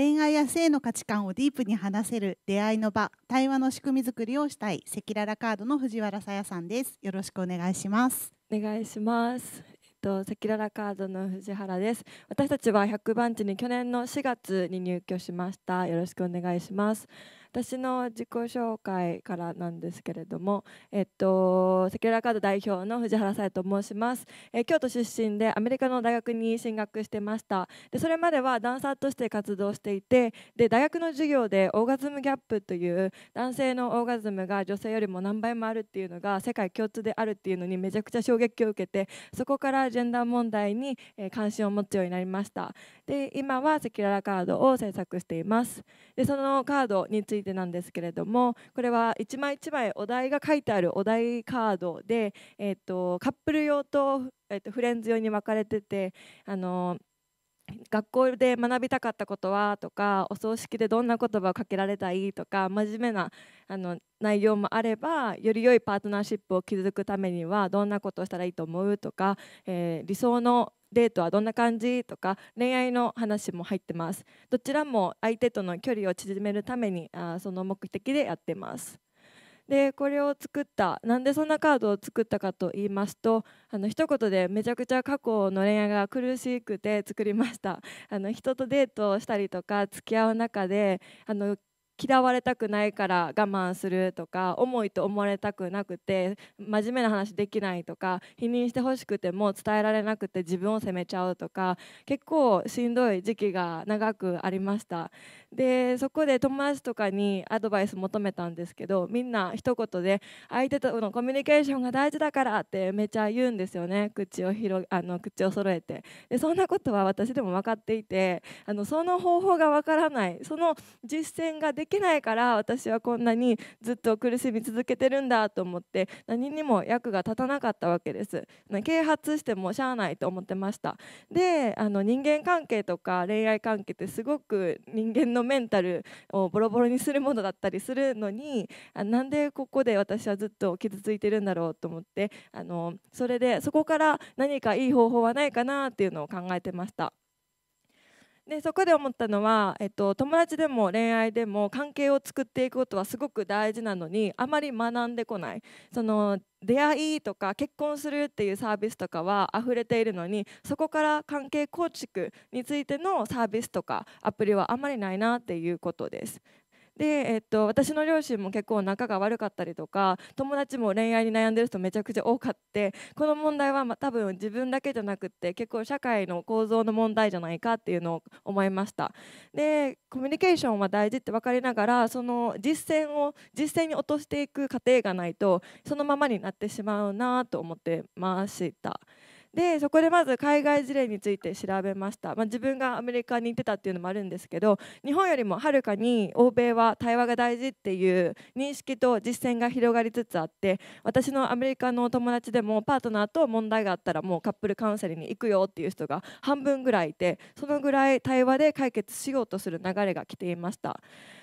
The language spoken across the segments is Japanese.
恋愛や性の価値観をディープに話せる出会いの場対話の仕組み作りをしたいセ赤ララカードの藤原さやさんですよろしくお願いしますお願いしますとセキララカードの藤原です私たちは100番地に去年の4月に入居しましたよろしくお願いします私の自己紹介からなんですけれども、えっと、セキュラーカード代表の藤原沙と申します、え京都出身でアメリカの大学に進学してましたでそれまではダンサーとして活動していてで大学の授業でオーガズムギャップという男性のオーガズムが女性よりも何倍もあるっていうのが世界共通であるっていうのにめちゃくちゃ衝撃を受けてそこからジェンダー問題に関心を持つようになりましたで今はセキュラーカードを制作していますでそのカードについていてなんですけれどもこれは一枚一枚お題が書いてあるお題カードで、えーと、カップル用と,、えーと、とフレンズ用に分かれててあの学校で学びたかったことはとかお葬式でどんな言葉をかけられたいとか真面目なあの内容もあればより良いパートナーシップを築くためにはどんなことをしたらいいと思うとか、えー、理想のデートはどんな感じとか恋愛の話も入ってますどちらも相手との距離を縮めるためにあその目的でやってますでこれを作ったなんでそんなカードを作ったかと言いますとあの一言でめちゃくちゃ過去の恋愛が苦しくて作りましたあの人とデートをしたりとか付き合う中であの嫌われたくないから我慢するとか重いと思われたくなくて真面目な話できないとか否認してほしくても伝えられなくて自分を責めちゃうとか結構しんどい時期が長くありましたでそこで友達とかにアドバイス求めたんですけどみんな一言で相手とのコミュニケーションが大事だからってめちゃ言うんですよね口を広あの口を揃えてでそんなことは私でも分かっていてあのその方法が分からないその実践ができけないから私はこんなにずっと苦しみ続けてるんだと思って何にも役が立たなかったわけです啓発してもしゃあないと思ってましたであの人間関係とか恋愛関係ってすごく人間のメンタルをボロボロにするものだったりするのになんでここで私はずっと傷ついてるんだろうと思ってあのそれでそこから何かいい方法はないかなっていうのを考えてました。でそこで思ったのは、えっと、友達でも恋愛でも関係を作っていくことはすごく大事なのにあまり学んでこないその出会いとか結婚するっていうサービスとかは溢れているのにそこから関係構築についてのサービスとかアプリはあまりないなっていうことです。で、えっと、私の両親も結構仲が悪かったりとか友達も恋愛に悩んでる人めちゃくちゃ多かってこの問題はま多分自分だけじゃなくて結構社会の構造の問題じゃないかっていうのを思いましたでコミュニケーションは大事って分かりながらその実践を実践に落としていく過程がないとそのままになってしまうなと思ってました。でそこでまず海外事例について調べました、まあ、自分がアメリカに行ってたっていうのもあるんですけど日本よりもはるかに欧米は対話が大事っていう認識と実践が広がりつつあって私のアメリカの友達でもパートナーと問題があったらもうカップルカウンセリングに行くよっていう人が半分ぐらいいてそのぐらい対話で解決しようとする流れが来ていました。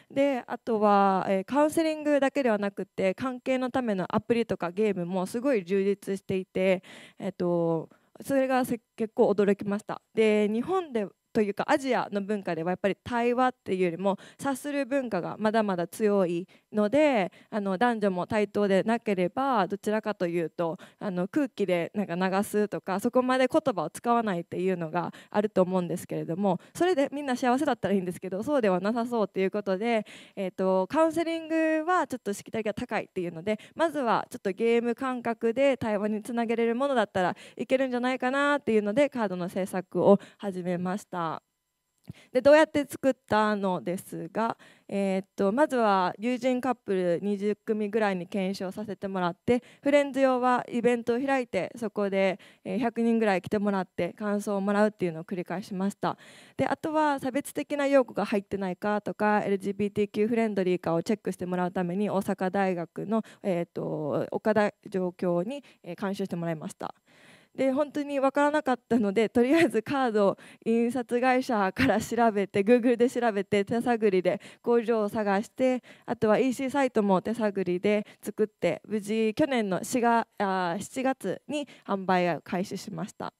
であとは、えー、カウンセリングだけではなくて関係のためのアプリとかゲームもすごい充実していて、えーと、とそれが結構驚きましたで日本でというかアジアの文化ではやっぱり対話っていうよりも察する文化がまだまだ強いのであの男女も対等でなければどちらかというとあの空気でなんか流すとかそこまで言葉を使わないっていうのがあると思うんですけれどもそれでみんな幸せだったらいいんですけどそうではなさそうということで、えーと、カウンセリングはちょっとしきたりが高いっていうのでまずはちょっとゲーム感覚で対話につなげれるものだったらいけるんじゃないかなっていうのでカードの制作を始めました。でどうやって作ったのですが、えー、っとまずは友人カップル20組ぐらいに検証させてもらってフレンズ用はイベントを開いてそこで100人ぐらい来てもらって感想をもらうっていうのを繰り返しましたであとは差別的な用語が入ってないかとか LGBTQ フレンドリーかをチェックしてもらうために大阪大学の、えー、っと岡田状況に監修してもらいました。で本当に分からなかったのでとりあえずカードを印刷会社から調べて Google で調べて手探りで工場を探してあとは EC サイトも手探りで作って無事去年の4月あ7月に販売を開始しました。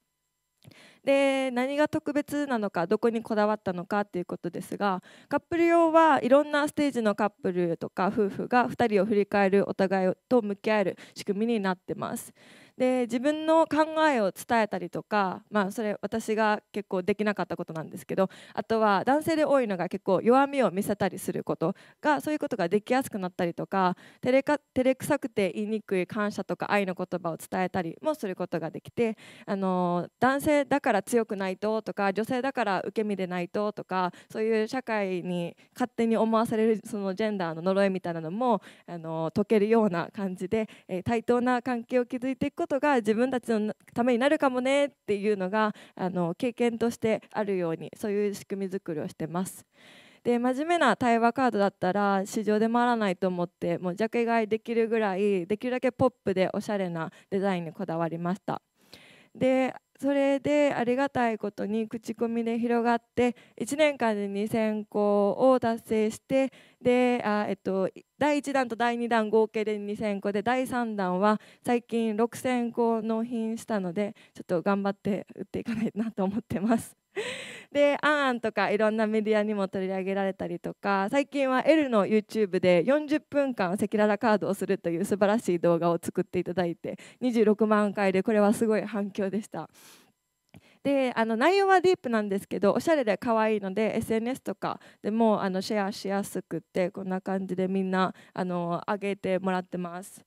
で何が特別なのかどこにこだわったのかということですがカップル用はいろんなステージのカップルとか夫婦が2人を振り返るお互いと向き合える仕組みになってます。で自分の考えを伝えたりとか、まあ、それ私が結構できなかったことなんですけどあとは男性で多いのが結構弱みを見せたりすることがそういうことができやすくなったりとか照れか照れくさくて言いにくい感謝とか愛の言葉を伝えたりもすることができてあの男性だから強くないととか女性だから受け身でないととかそういう社会に勝手に思わされるそのジェンダーの呪いみたいなのもあの解けるような感じで、えー、対等な関係を築いていくことことが自分たちのためになるかもねっていうのがあの経験としてあるようにそういう仕組み作りをしてます。で真面目な対話カードだったら市場で回らないと思ってもうジャケ買いできるぐらいできるだけポップでおしゃれなデザインにこだわりました。でそれでありがたいことに口コミで広がって1年間で2,000個を達成してであ、えっと、第1弾と第2弾合計で2,000個で第3弾は最近6,000個納品したのでちょっと頑張って打っていかないとなと思ってます。で「あんあん」とかいろんなメディアにも取り上げられたりとか最近は L の YouTube で40分間赤裸々カードをするという素晴らしい動画を作っていただいて26万回でこれはすごい反響でした。であの内容はディープなんですけどおしゃれで可愛いので SNS とかでもあのシェアしやすくてこんな感じでみんなあの上げてもらってます。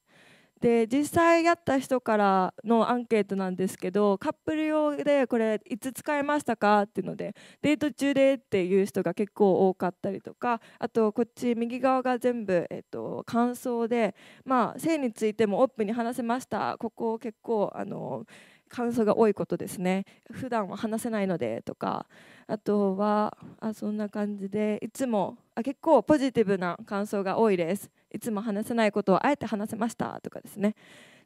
で実際やった人からのアンケートなんですけどカップル用でこれいつ使いましたかっていうのでデート中でっていう人が結構多かったりとかあとこっち右側が全部、えっと、感想で、まあ、性についてもオープンに話せましたここ結構あの感想が多いことですね普段は話せないのでとかあとはあそんな感じでいつもあ結構ポジティブな感想が多いですいつも話せないことをあえて話せましたとかですね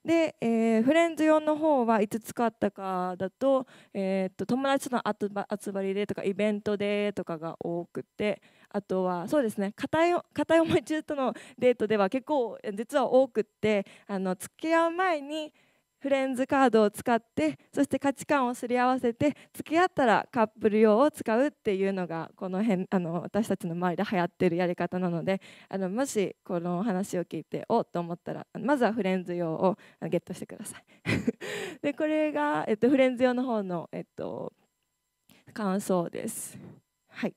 で、えー、フレンズ用の方はいつ使ったかだと,、えー、っと友達との集まりでとかイベントでとかが多くてあとはそうですね片い片思い中とのデートでは結構実は多くってあの付き合う前にフレンズカードを使ってそして価値観をすり合わせて付き合ったらカップル用を使うっていうのがこの辺あの私たちの周りで流行ってるやり方なのであのもしこの話を聞いておっと思ったらまずはフレンズ用をゲットしてください。でこれが、えっと、フレンズ用の方の、えっと、感想です。はい、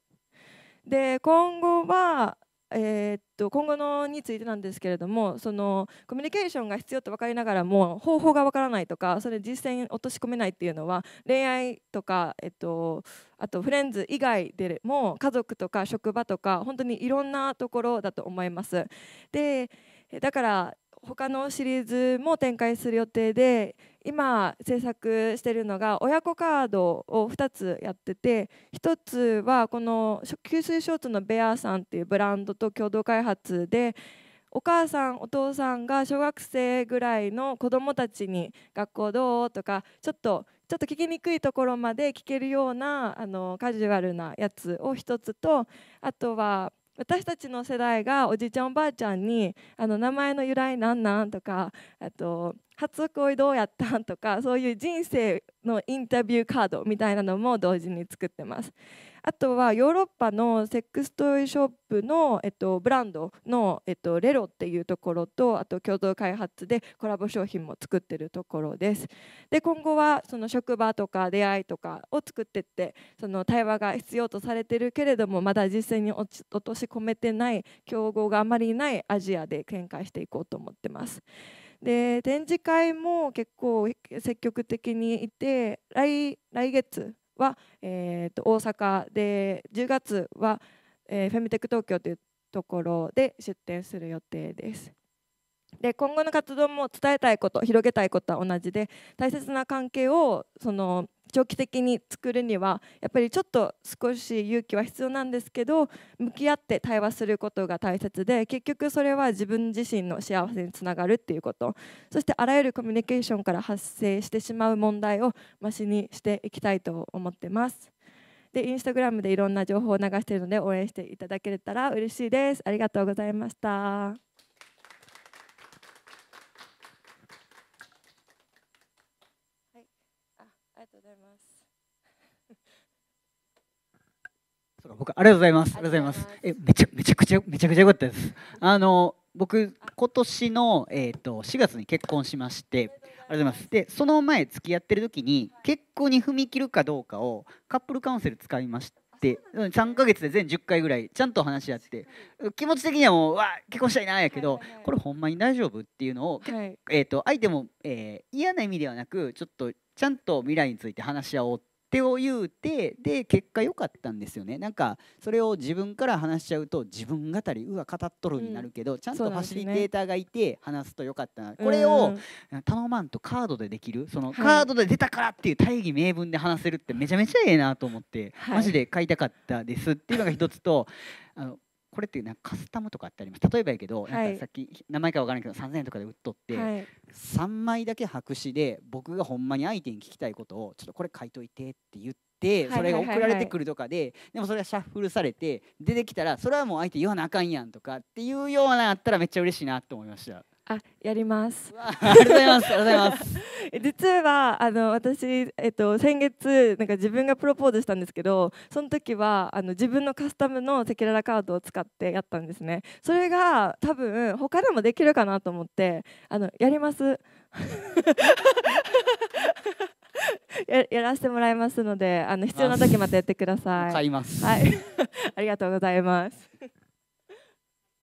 で今後はえー、っと今後のについてなんですけれどもそのコミュニケーションが必要と分かりながらも方法が分からないとかそれ実践落とし込めないっていうのは恋愛とか、えっと、あとフレンズ以外でも家族とか職場とか本当にいろんなところだと思います。でだから他のシリーズも展開する予定で今制作してるのが親子カードを2つやってて1つはこの吸水ショーツのベアーさんっていうブランドと共同開発でお母さんお父さんが小学生ぐらいの子どもたちに「学校どう?」とかちょっとちょっと聞きにくいところまで聞けるようなあのカジュアルなやつを1つとあとは私たちの世代がおじいちゃんおばあちゃんにあの名前の由来なんなんとかあと初恋どうやったんとか そういう人生のインタビューカードみたいなのも同時に作ってますあとはヨーロッパのセックストイショップの、えっと、ブランドの、えっと、レロっていうところとあと共同開発でコラボ商品も作ってるところですで今後はその職場とか出会いとかを作ってってその対話が必要とされてるけれどもまだ実際に落とし込めてない競合があまりないアジアで展開していこうと思ってます。で展示会も結構積極的にいて来来月は、えー、と大阪で10月は、えー、フェムテック東京というところで出展する予定です。で今後の活動も伝えたいこと広げたいことは同じで大切な関係をその長期的に作るにはやっぱりちょっと少し勇気は必要なんですけど向き合って対話することが大切で結局それは自分自身の幸せにつながるっていうことそしてあらゆるコミュニケーションから発生してしまう問題をましにしていきたいと思ってます。でインスタグラムでいろんな情報を流しているので応援していただけたら嬉しいです。ありがとうございました。か僕ありがとうございますありがとうございますえめちゃめちゃくちゃめちゃくちゃ良かったですあの僕今年のえっ、ー、と4月に結婚しましてありがとうございますでその前付き合ってる時に結婚に踏み切るかどうかをカップルカウンセル使いましてっ3ヶ月で全10回ぐらいちゃんと話し合って気持ち的にはもうわ結婚したいなやけど、はいはい、これほんまに大丈夫っていうのを、はい、えーと、相手も、えー、嫌な意味ではなくちょっとちゃんと未来について話し合おうっ手を言うてで結果良かったんですよねなんかそれを自分から話しちゃうと自分語りうわ語っとるになるけど、うん、ちゃんとファシリテーターがいて話すと良かったな、ね、これを頼まんとカードでできるそのカードで出たからっていう大義名分で話せるってめちゃめちゃええなと思って、はい、マジで買いたかったですっていうのが一つとあのこれってなんかカスタムとかってあります例えばやけど、はい、なんかさっき名前か分からんけど3,000円とかで売っとって、はい、3枚だけ白紙で僕がほんまに相手に聞きたいことをちょっとこれ書いといてって言って。それが送られてくるとかで、でもそれがシャッフルされて出てきたらそれはもう相手言わなあかんやんとかっていうようなあったらめっちゃ嬉しいなと思いました。あ、やります。ありがとうございます。ありがとうございます。実はあの私えっと先月なんか自分がプロポーズしたんですけど、その時はあの自分のカスタムのセキュララカードを使ってやったんですね。それが多分他でもできるかなと思ってあのやります。ややらせてもらいますので、あの必要な時またやってください。買います。はい、ありがとうございます。